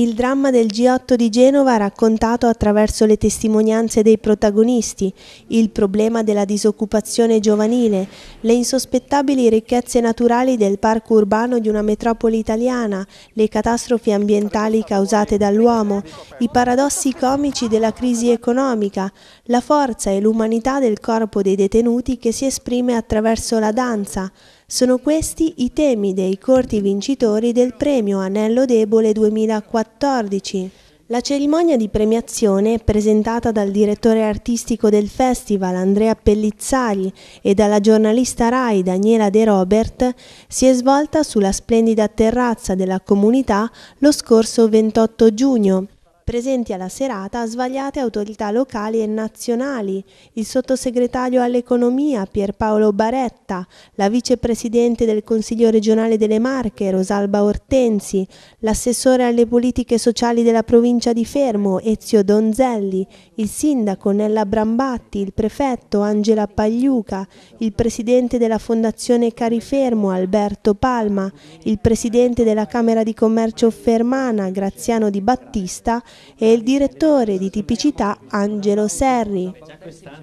Il dramma del G8 di Genova raccontato attraverso le testimonianze dei protagonisti, il problema della disoccupazione giovanile, le insospettabili ricchezze naturali del parco urbano di una metropoli italiana, le catastrofi ambientali causate dall'uomo, i paradossi comici della crisi economica, la forza e l'umanità del corpo dei detenuti che si esprime attraverso la danza, sono questi i temi dei corti vincitori del premio Anello Debole 2014. La cerimonia di premiazione, presentata dal direttore artistico del festival Andrea Pellizzari e dalla giornalista RAI Daniela De Robert, si è svolta sulla splendida terrazza della comunità lo scorso 28 giugno presenti alla serata svariate autorità locali e nazionali, il sottosegretario all'economia Pierpaolo Baretta, la vicepresidente del Consiglio regionale delle Marche Rosalba Ortensi, l'assessore alle politiche sociali della provincia di Fermo Ezio Donzelli, il sindaco Nella Brambatti, il prefetto Angela Pagliuca, il presidente della Fondazione Carifermo Alberto Palma, il presidente della Camera di Commercio Fermana Graziano Di Battista e il direttore di tipicità Angelo Serri.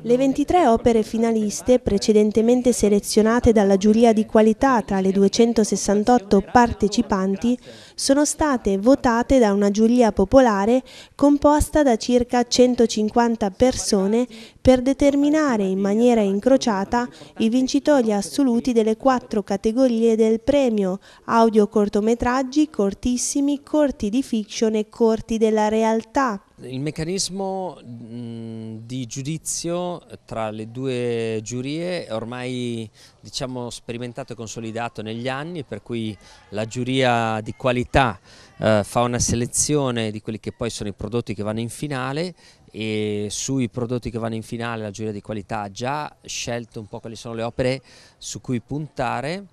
Le 23 opere finaliste, precedentemente selezionate dalla giuria di qualità tra le 268 partecipanti, sono state votate da una giuria popolare composta da circa 150 persone per determinare in maniera incrociata i vincitori assoluti delle quattro categorie del premio audio cortometraggi, cortissimi, corti di fiction e corti della realtà. Il meccanismo di giudizio tra le due giurie è ormai diciamo, sperimentato e consolidato negli anni, per cui la giuria di qualità eh, fa una selezione di quelli che poi sono i prodotti che vanno in finale e sui prodotti che vanno in finale, la giuria di qualità ha già scelto un po' quali sono le opere su cui puntare,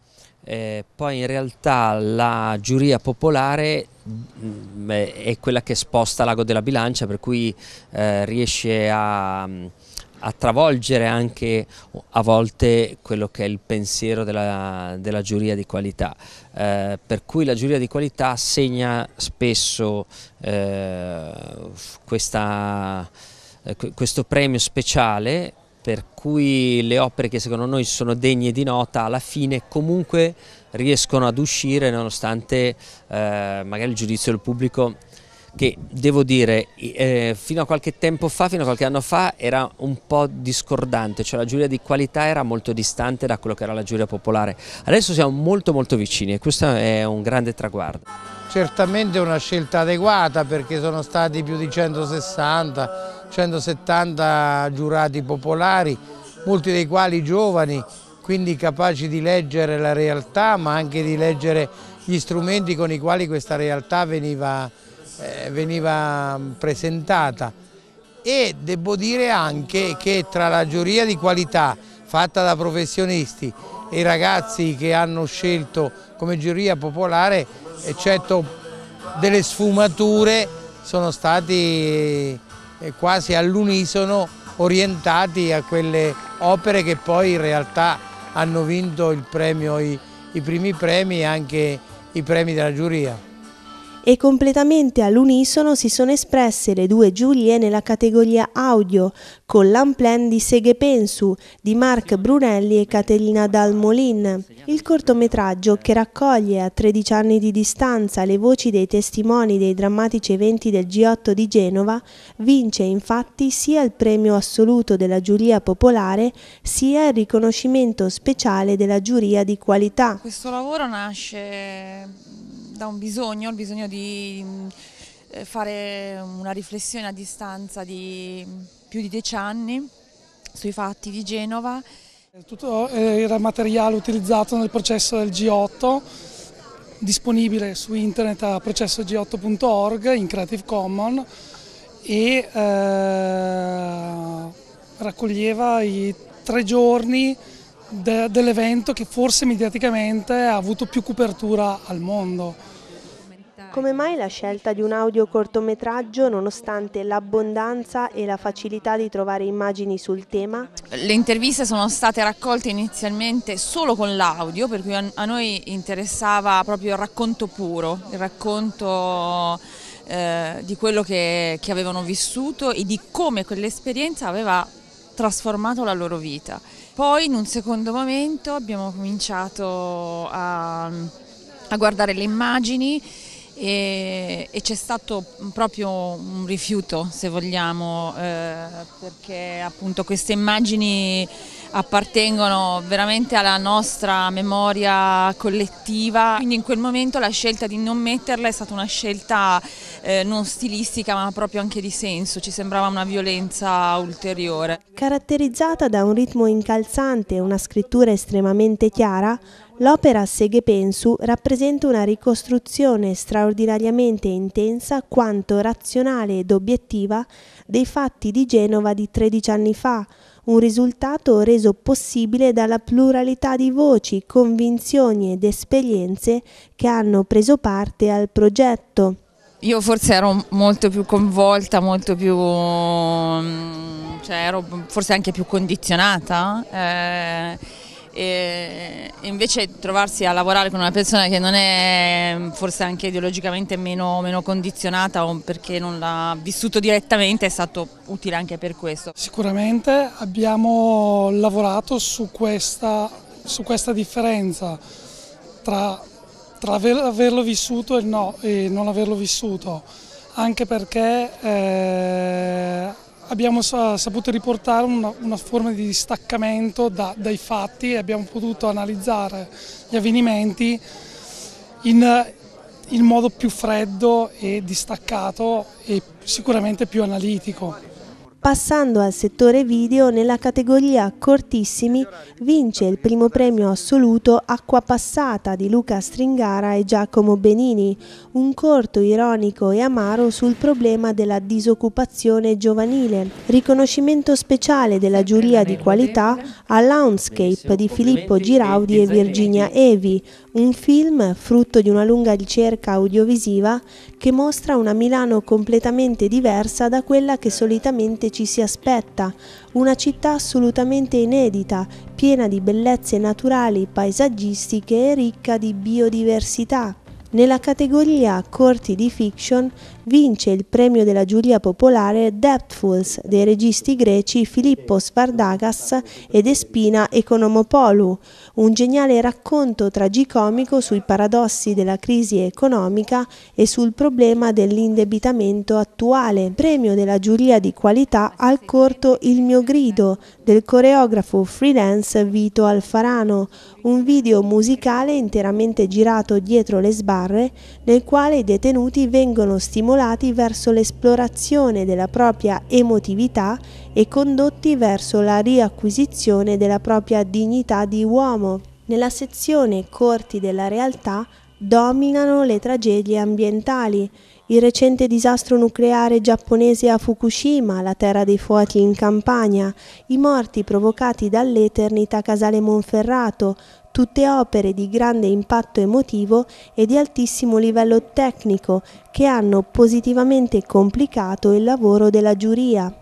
eh, poi in realtà la giuria popolare mh, mm, mm, è quella che sposta l'ago della bilancia per cui eh, riesce a... Mh, mm, a travolgere anche a volte quello che è il pensiero della, della giuria di qualità, eh, per cui la giuria di qualità segna spesso eh, questa, eh, questo premio speciale per cui le opere che secondo noi sono degne di nota alla fine comunque riescono ad uscire nonostante eh, magari il giudizio del pubblico che devo dire eh, fino a qualche tempo fa, fino a qualche anno fa era un po' discordante, cioè la giuria di qualità era molto distante da quello che era la giuria popolare. Adesso siamo molto molto vicini e questo è un grande traguardo. Certamente è una scelta adeguata perché sono stati più di 160, 170 giurati popolari, molti dei quali giovani, quindi capaci di leggere la realtà ma anche di leggere gli strumenti con i quali questa realtà veniva eh, veniva presentata e devo dire anche che tra la giuria di qualità fatta da professionisti e i ragazzi che hanno scelto come giuria popolare, eccetto delle sfumature, sono stati eh, quasi all'unisono orientati a quelle opere che poi in realtà hanno vinto il premio, i, i primi premi e anche i premi della giuria e completamente all'unisono si sono espresse le due Giulie nella categoria audio con l'Amplen di Seghe Pensu di Marc Brunelli e Caterina Dalmolin. Il cortometraggio che raccoglie a 13 anni di distanza le voci dei testimoni dei drammatici eventi del G8 di Genova vince infatti sia il premio assoluto della giuria popolare sia il riconoscimento speciale della giuria di qualità. Questo lavoro nasce da un bisogno, il bisogno di eh, fare una riflessione a distanza di più di dieci anni sui fatti di Genova. Tutto eh, era materiale utilizzato nel processo del G8, disponibile su internet a processoG8.org in Creative Commons e eh, raccoglieva i tre giorni de, dell'evento che forse mediaticamente ha avuto più copertura al mondo. Come mai la scelta di un audio cortometraggio nonostante l'abbondanza e la facilità di trovare immagini sul tema? Le interviste sono state raccolte inizialmente solo con l'audio, per cui a noi interessava proprio il racconto puro, il racconto eh, di quello che, che avevano vissuto e di come quell'esperienza aveva trasformato la loro vita. Poi in un secondo momento abbiamo cominciato a, a guardare le immagini e, e c'è stato proprio un rifiuto se vogliamo eh, perché appunto queste immagini appartengono veramente alla nostra memoria collettiva, quindi in quel momento la scelta di non metterla è stata una scelta eh, non stilistica ma proprio anche di senso, ci sembrava una violenza ulteriore. Caratterizzata da un ritmo incalzante e una scrittura estremamente chiara, L'opera Seghe Pensu rappresenta una ricostruzione straordinariamente intensa quanto razionale ed obiettiva dei fatti di Genova di 13 anni fa, un risultato reso possibile dalla pluralità di voci, convinzioni ed esperienze che hanno preso parte al progetto. Io forse ero molto più coinvolta, molto più, mm, cioè ero forse anche più condizionata. Eh e invece trovarsi a lavorare con una persona che non è forse anche ideologicamente meno, meno, condizionata o perché non l'ha vissuto direttamente è stato utile anche per questo. Sicuramente abbiamo lavorato su questa, su questa differenza tra, tra averlo vissuto e, no, e non averlo vissuto, anche perché eh, abbiamo saputo riportare una, una, forma di distaccamento da, dai fatti e abbiamo potuto analizzare gli avvenimenti in, in modo più freddo e distaccato e sicuramente più analitico. Passando al settore video, nella categoria Cortissimi vince il primo premio assoluto Acqua Passata di Luca Stringara e Giacomo Benini, un corto ironico e amaro sul problema della disoccupazione giovanile. Riconoscimento speciale della giuria di qualità a Landscape di Filippo Giraudi e Virginia Evi, un film frutto di una lunga ricerca audiovisiva che mostra una Milano completamente diversa da quella che solitamente ci si aspetta, una città assolutamente inedita, piena di bellezze naturali, paesaggistiche e ricca di biodiversità. Nella categoria corti di fiction vince il premio della giuria popolare Depthfuls dei registi greci Filippo Spardagas ed Espina Economopolu, un geniale racconto tragicomico sui paradossi della crisi economica e sul problema dell'indebitamento attuale. Premio della giuria di qualità al corto Il mio grido del coreografo freelance Vito Alfarano, un video musicale interamente girato dietro le sbarre nel quale i detenuti vengono stimolati stimolati verso l'esplorazione della propria emotività e condotti verso la riacquisizione della propria dignità di uomo. Nella sezione Corti della realtà dominano le tragedie ambientali, il recente disastro nucleare giapponese a Fukushima, la terra dei fuochi in Campania, i morti provocati dall'Eternita Casale Monferrato, tutte opere di grande impatto emotivo e di altissimo livello tecnico che hanno positivamente complicato il lavoro della giuria.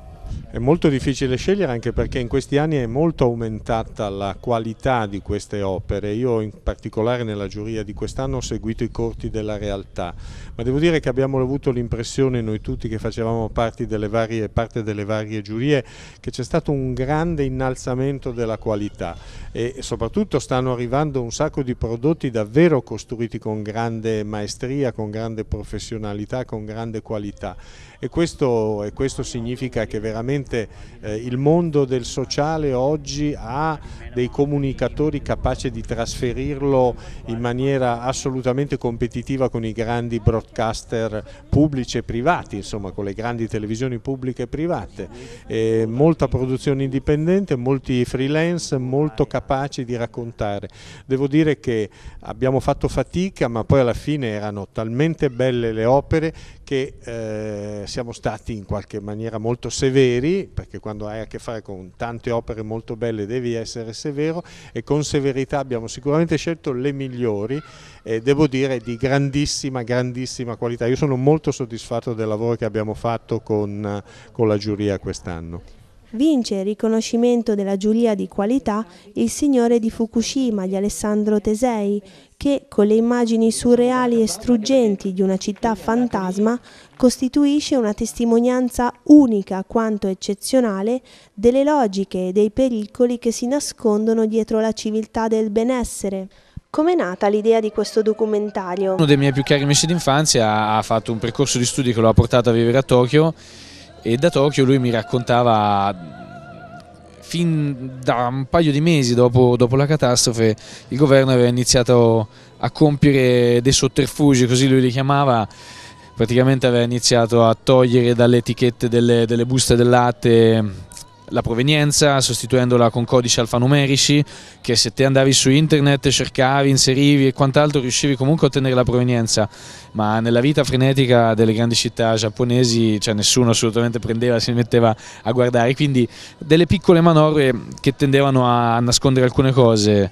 È molto difficile scegliere anche perché in questi anni è molto aumentata la qualità di queste opere. Io in particolare nella giuria di quest'anno ho seguito i corti della realtà, ma devo dire che abbiamo avuto l'impressione noi tutti che facevamo parte delle varie, parte delle varie giurie che c'è stato un grande innalzamento della qualità e soprattutto stanno arrivando un sacco di prodotti davvero costruiti con grande maestria, con grande professionalità, con grande qualità e questo, e questo significa che veramente eh, il mondo del sociale oggi ha dei comunicatori capaci di trasferirlo in maniera assolutamente competitiva con i grandi broadcaster pubblici e privati, insomma con le grandi televisioni pubbliche e private, e molta produzione indipendente, molti freelance molto capaci di raccontare. Devo dire che abbiamo fatto fatica ma poi alla fine erano talmente belle le opere che eh, siamo stati in qualche maniera molto severi, perché quando hai a che fare con tante opere molto belle devi essere severo e con severità abbiamo sicuramente scelto le migliori e devo dire di grandissima, grandissima qualità. Io sono molto soddisfatto del lavoro che abbiamo fatto con, con la giuria quest'anno. Vince il riconoscimento della giuria di qualità il Signore di Fukushima di Alessandro Tesei, che con le immagini surreali e struggenti di una città fantasma costituisce una testimonianza unica quanto eccezionale delle logiche e dei pericoli che si nascondono dietro la civiltà del benessere. Com'è nata l'idea di questo documentario? Uno dei miei più cari amici d'infanzia ha fatto un percorso di studi che lo ha portato a vivere a Tokyo e da Tokyo lui mi raccontava fin da un paio di mesi dopo, dopo, la catastrofe il governo aveva iniziato a compiere dei sotterfugi, così lui li chiamava, praticamente aveva iniziato a togliere dalle etichette delle, delle buste del latte la provenienza sostituendola con codici alfanumerici che se te andavi su internet cercavi, inserivi e quant'altro riuscivi comunque a ottenere la provenienza ma nella vita frenetica delle grandi città giapponesi cioè nessuno assolutamente prendeva si metteva a guardare quindi delle piccole manovre che tendevano a nascondere alcune cose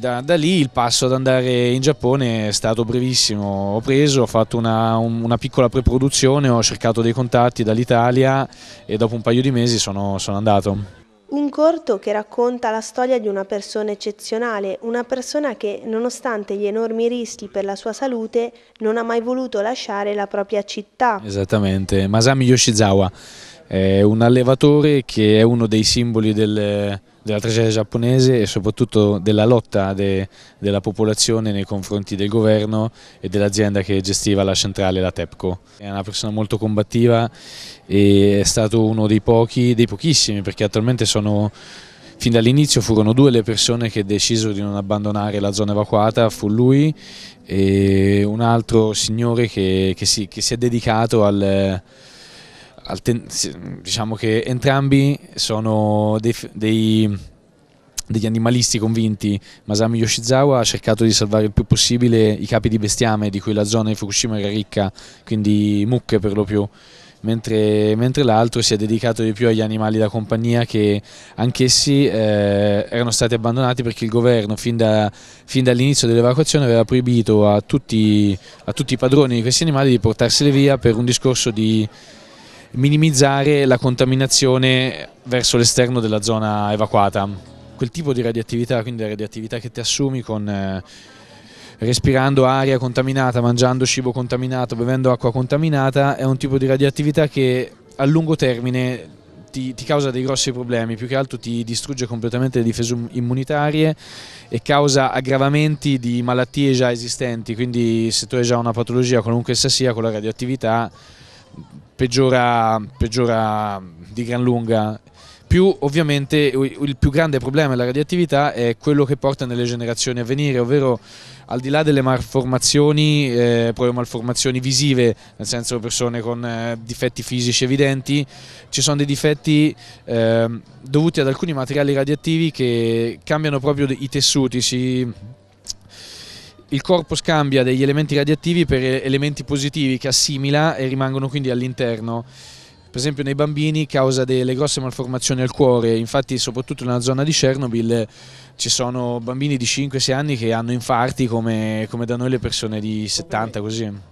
da, da, lì il passo ad andare in Giappone è stato brevissimo. Ho preso, ho fatto una, un, una piccola preproduzione, ho cercato dei contatti dall'Italia e dopo un paio di mesi sono, sono andato. Un corto che racconta la storia di una persona eccezionale, una persona che, nonostante gli enormi rischi per la sua salute, non ha mai voluto lasciare la propria città. Esattamente, Masami Yoshizawa è un allevatore che è uno dei simboli del, della tragedia giapponese e soprattutto della lotta de, della popolazione nei confronti del governo e dell'azienda che gestiva la centrale, la TEPCO. È una persona molto combattiva e è stato uno dei pochi, dei pochissimi, perché attualmente sono fin dall'inizio furono due le persone che decisero di non abbandonare la zona evacuata, fu lui e un altro signore che, che, si, che si, è dedicato al diciamo che entrambi sono dei, dei, degli animalisti convinti. Masami Yoshizawa ha cercato di salvare il più possibile i capi di bestiame di cui la zona di Fukushima era ricca, quindi mucche per lo più. Mentre, mentre l'altro si è dedicato di più agli animali da compagnia che anch'essi eh, erano stati abbandonati perché il governo fin, da, fin dall'inizio dell'evacuazione aveva proibito a tutti, a tutti i padroni di questi animali di portarseli via per un discorso di, minimizzare la contaminazione verso l'esterno della zona evacuata. Quel tipo di radioattività, quindi la radioattività che ti assumi con... Eh, respirando aria contaminata, mangiando cibo contaminato, bevendo acqua contaminata, è un tipo di radioattività che a lungo termine ti, ti, causa dei grossi problemi, più che altro ti distrugge completamente le difese um, immunitarie e causa aggravamenti di malattie già esistenti, quindi se tu hai già una patologia, qualunque essa sia, con la radioattività peggiora, peggiora di gran lunga. Più ovviamente il più grande problema della radioattività è quello che porta nelle generazioni a venire, ovvero al di là delle malformazioni, eh, proprio malformazioni visive, nel senso persone con eh, difetti fisici evidenti, ci sono dei difetti eh, dovuti ad alcuni materiali radioattivi che cambiano proprio i tessuti, si il corpo scambia degli elementi radioattivi per elementi positivi che assimila e rimangono quindi all'interno. Per esempio nei bambini causa delle grosse malformazioni al cuore, infatti soprattutto nella zona di Chernobyl ci sono bambini di 5-6 anni che hanno infarti come, come da noi le persone di 70 così.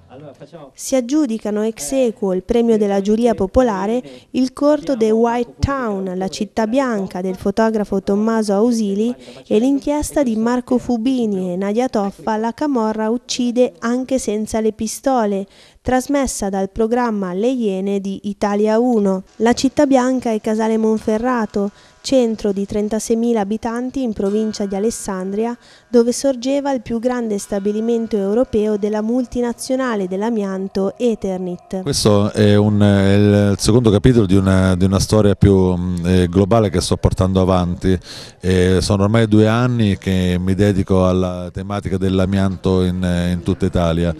Si aggiudicano ex eh, equo il premio della giuria popolare il corto The White Town, la città bianca del fotografo Tommaso Ausili e l'inchiesta di Marco Fubini e Nadia ecco Toffa La Camorra uccide anche senza le pistole, trasmessa dal programma Le Iene di Italia 1. La città bianca è Casale Monferrato, centro di 36.000 abitanti in provincia di Alessandria, dove sorgeva il più grande stabilimento europeo della multinazionale dell'amianto Eternit. Questo è, un, è, il secondo capitolo di una, di una storia più mm, eh, globale che sto portando avanti. Eh, sono ormai due anni che mi dedico alla tematica dell'amianto in, eh, in tutta Italia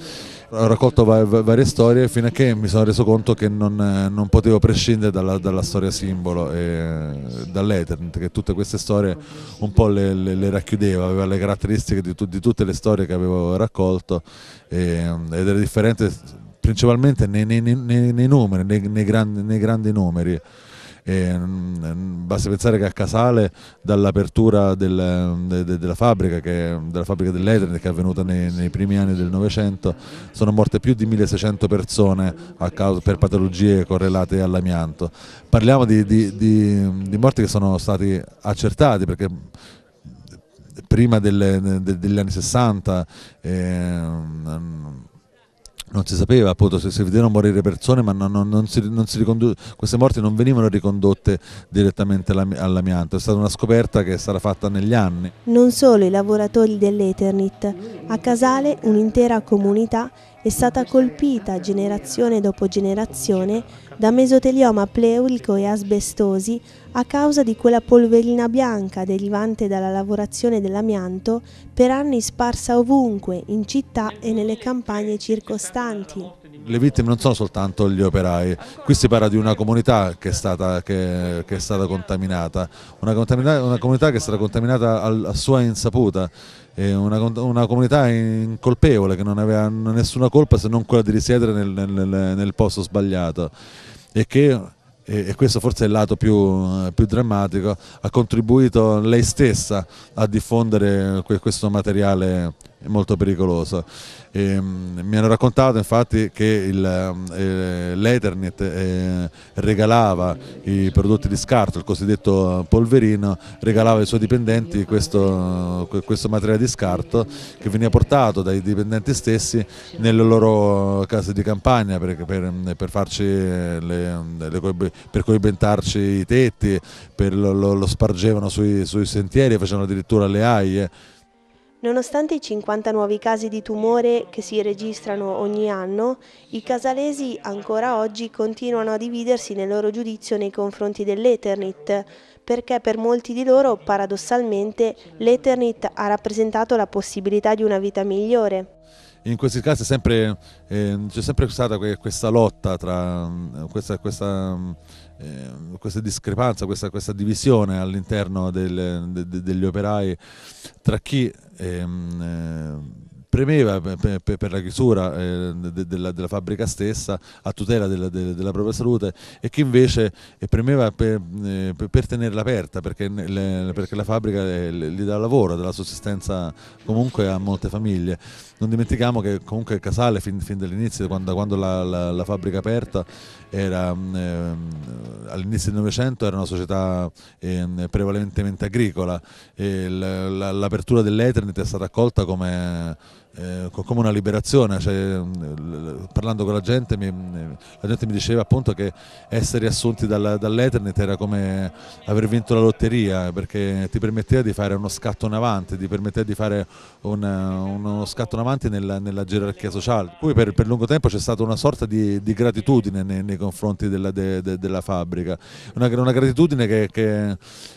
ho raccolto varie storie fino a che mi sono reso conto che non, non potevo prescindere dalla, dalla, storia simbolo e dall'Ethernet, che tutte queste storie un po' le, le, le racchiudeva, aveva le caratteristiche di, di, tutte le storie che avevo raccolto e, ehm, ed era differente principalmente nei, nei, nei, nei numeri, nei grandi, grandi numeri. Eh, basta pensare che a Casale dall'apertura del, de, de, della fabbrica, che, della fabbrica dell'Ethernet che è avvenuta nei, nei primi anni del Novecento sono morte più di 1600 persone causa, per patologie correlate all'amianto. Parliamo di, di, di, di morti che sono stati accertati perché prima delle, de, degli anni 60 eh, non si sapeva appunto se si vedevano morire persone ma non, non, non si, si queste morti non venivano ricondotte direttamente all'amianto è stata una scoperta che sarà fatta negli anni non solo i lavoratori dell'Eternit a Casale un'intera comunità è stata colpita generazione dopo generazione da mesotelioma pleurico e asbestosi a causa di quella polverina bianca derivante dalla lavorazione dell'amianto per anni sparsa ovunque, in città e nelle campagne circostanti le vittime non sono soltanto gli operai, qui si parla di una comunità che è stata, che, che è stata contaminata, una, contaminata, una comunità che è stata contaminata al, a sua insaputa, una, una, comunità incolpevole che non aveva nessuna colpa se non quella di risiedere nel, nel, nel posto sbagliato e che e, questo forse è il lato più, più, drammatico, ha contribuito lei stessa a diffondere questo materiale molto pericoloso. E, ehm, mi hanno raccontato infatti che il, eh, eh, l'Ethernet eh, regalava i prodotti di scarto, il cosiddetto polverino, regalava ai suoi dipendenti questo, questo materiale di scarto che veniva portato dai dipendenti stessi nelle loro case di campagna per, per, per, farci le, le, per coibentarci i tetti, per lo, lo, lo spargevano sui, sui sentieri, facevano addirittura le aie. Nonostante i 50 nuovi casi di tumore che si registrano ogni anno, i casalesi ancora oggi continuano a dividersi nel loro giudizio nei confronti dell'Eternit, perché per molti di loro, paradossalmente, l'Eternit ha rappresentato la possibilità di una vita migliore. In questi casi sempre, eh, c'è sempre stata questa lotta tra mm, questa, questa mm, Ehm, questa discrepanza, questa, questa divisione all'interno del, de, de, degli operai tra chi... Ehm, premeva per, la chiusura eh, della, fabbrica stessa a tutela della, propria salute e che invece eh, premeva eh, per, tenerla aperta perché, la fabbrica gli dà lavoro, dà la sussistenza comunque a molte famiglie. Non dimentichiamo che comunque il Casale fin, dall'inizio, quando, la, la, la, fabbrica aperta era ehm, all'inizio del Novecento era una società ehm, prevalentemente agricola e l'apertura dell'Eternit è stata accolta come eh, come una liberazione, cioè, mm, parlando con la gente mi, la gente mi diceva appunto che essere assunti dalla, dall'Eternit era come aver vinto la lotteria perché ti permetteva di fare uno scatto in avanti, ti permetteva di fare una, uno scatto in avanti nella, nella gerarchia sociale. Poi per, per, lungo tempo c'è stata una sorta di, di gratitudine nei, nei, confronti della, de, de, della fabbrica, una, una, gratitudine che, che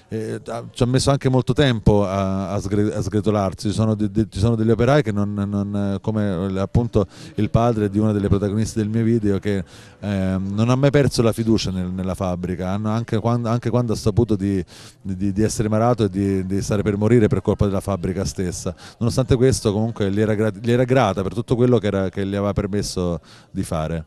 eh, ci ha messo anche molto tempo a, a, sgretolarsi, ci sono, di, di, ci sono degli operai che non non, come appunto il padre di una delle protagoniste del mio video che eh, non ha mai perso la fiducia nel, nella fabbrica, anche quando, anche quando, ha saputo di, di, di essere malato e di, di, stare per morire per colpa della fabbrica stessa. Nonostante questo comunque gli era, gli era grata per tutto quello che, era, che gli aveva permesso di fare.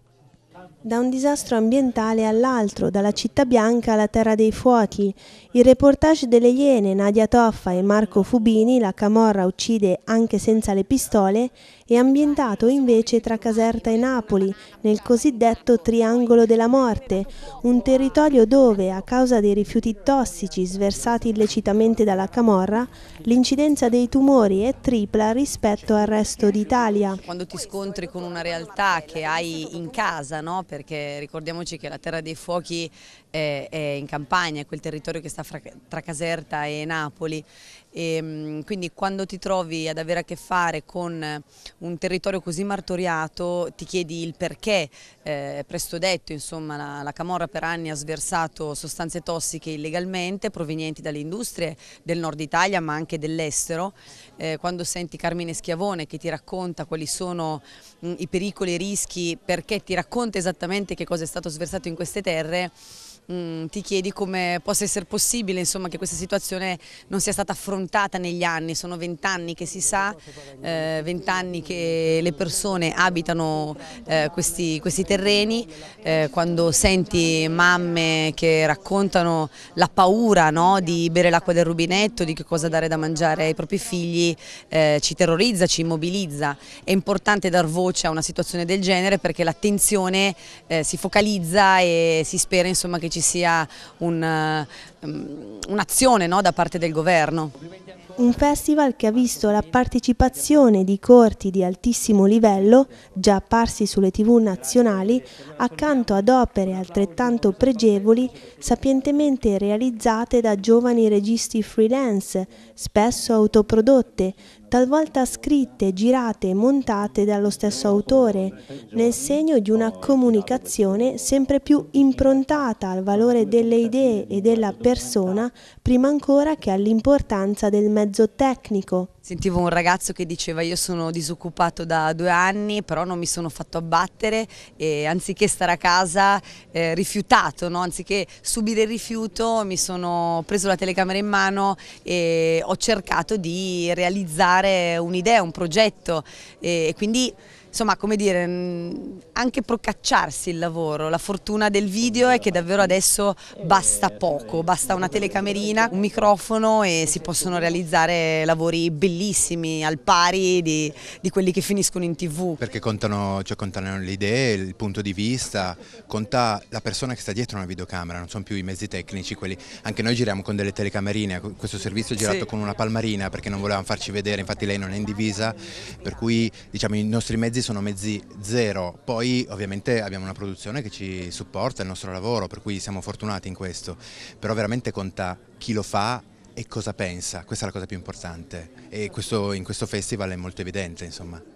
Da un disastro ambientale all'altro, dalla città bianca alla terra dei fuochi, il reportage delle Iene, Nadia Toffa e Marco Fubini, la Camorra uccide anche senza le pistole, è ambientato invece tra Caserta e Napoli, nel cosiddetto Triangolo della Morte, un territorio dove, a causa dei rifiuti tossici sversati illecitamente dalla Camorra, l'incidenza dei tumori è tripla rispetto al resto d'Italia. Quando ti scontri con una realtà che hai in casa, no? perché ricordiamoci che la Terra dei Fuochi è, eh, è in campagna, è quel territorio che sta fra, tra Caserta e Napoli, e, ehm, quindi quando ti trovi ad avere a che fare con un territorio così martoriato ti chiedi il perché, eh, presto detto insomma la, la, Camorra per anni ha sversato sostanze tossiche illegalmente provenienti dalle industrie del nord Italia ma anche dell'estero, eh, quando senti Carmine Schiavone che ti racconta quali sono mh, mm, i pericoli e i rischi perché ti racconta esattamente che cosa è stato sversato in queste terre Mm, ti chiedi come possa essere possibile insomma, che questa situazione non sia stata affrontata negli anni, sono vent'anni che si sa, eh, vent'anni eh, che le persone abitano eh, questi, questi, terreni, eh, quando senti mamme che raccontano la paura no, di bere l'acqua del rubinetto, di che cosa dare da mangiare ai propri figli, eh, ci terrorizza, ci immobilizza, è importante dar voce a una situazione del genere perché l'attenzione eh, si focalizza e si spera insomma, che ci ci sia eh, mm, un'azione un no, da parte del governo un festival che ha visto la partecipazione di corti di altissimo livello, già apparsi sulle tv nazionali, accanto ad opere altrettanto pregevoli, sapientemente realizzate da giovani registi freelance, spesso autoprodotte, talvolta scritte, girate e montate dallo stesso autore, nel segno di una comunicazione sempre più improntata al valore delle idee e della persona prima ancora che all'importanza del mezzo tecnico. Sentivo un ragazzo che diceva io sono disoccupato da due anni però non mi sono fatto abbattere e anziché stare a casa eh, rifiutato, no? anziché subire il rifiuto mi sono preso la telecamera in mano e ho cercato di realizzare un'idea, un progetto e quindi insomma come dire mm, anche procacciarsi il lavoro, la fortuna del video è che davvero adesso basta poco, basta una telecamerina, un microfono e si possono realizzare lavori bellissimi al pari di, di quelli che finiscono in tv. Perché contano, cioè, contano le idee, il punto di vista, conta la persona che sta dietro una videocamera, non sono più i mezzi tecnici quelli, anche noi giriamo con delle telecamerine, ecco, questo servizio è girato sì. con una palmarina perché non volevamo farci vedere, infatti lei non è in divisa, per cui diciamo, i nostri mezzi sono mezzi zero, poi ovviamente abbiamo una produzione che ci supporta il nostro lavoro, per cui siamo fortunati in questo, però veramente conta chi lo fa e cosa pensa, questa è la cosa più importante e questo, in questo festival è molto evidente insomma.